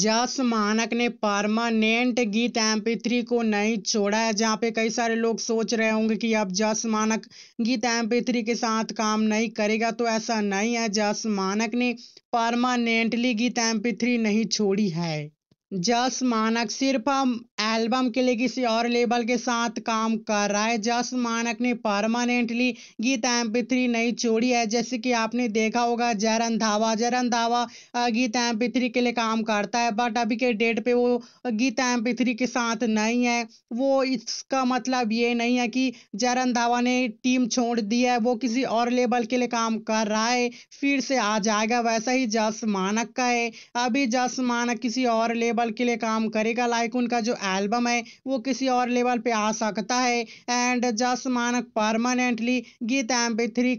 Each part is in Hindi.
जस मानक ने परमानेंट गीत एम थ्री को नहीं छोड़ा है जहाँ पे कई सारे लोग सोच रहे होंगे कि अब जस मानक गीत एम थ्री के साथ काम नहीं करेगा तो ऐसा नहीं है जस मानक ने परमानेंटली गीत एम थ्री नहीं छोड़ी है जस मानक सिर्फ एल्बम के लिए किसी और लेबल के साथ काम कर रहा है जस मानक ने परमानेंटली गीता एम पी नहीं छोड़ी है जैसे कि आपने देखा होगा जरन धावा जरन धावा गीता एम पी के लिए काम करता है बट अभी के डेट पे वो गीता एम पी के साथ नहीं है वो इसका मतलब ये नहीं है कि जरन धावा ने टीम छोड़ दी है वो किसी और लेबल के लिए काम कर रहा है फिर से आ जाएगा वैसा ही जस मानक का है अभी जस मानक किसी और लेबल लेवल के लिए काम करेगा लाइक उनका जो एल्बम है वो किसी और लेवल पे आ सकता है एंड जस मानक परमानेंटली गीत एम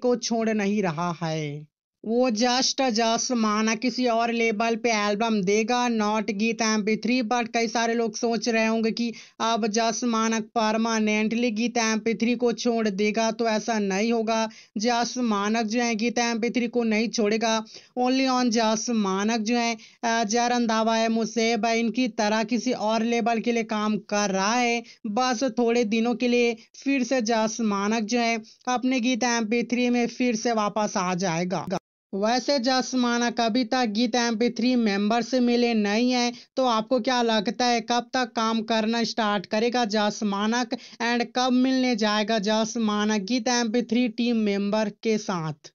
को छोड़ नहीं रहा है वो जस्ट जस्ट माना किसी और लेबल पे एल्बम देगा नॉट गीत एम पी थ्री बट कई सारे लोग सोच रहे होंगे कि अब जस्ट मानक परमानेंटली गीत एम पी थ्री को छोड़ देगा तो ऐसा नहीं होगा जस मानक जो है गीत एम पी थ्री को नहीं छोड़ेगा ओनली ऑन जस मानक जो है जय रंधावा है मुसेब है इनकी तरह किसी और लेबल के लिए काम कर रहा है बस थोड़े दिनों के लिए फिर से जस मानक जो है अपने गीत एम पी थ्री में फिर से वापस आ जाएगा वैसे जसमाना कविता गीत एम पी थ्री से मिले नहीं हैं तो आपको क्या लगता है कब तक काम करना स्टार्ट करेगा जस मानक एंड कब मिलने जाएगा Jass Manak Geet M P three team member के साथ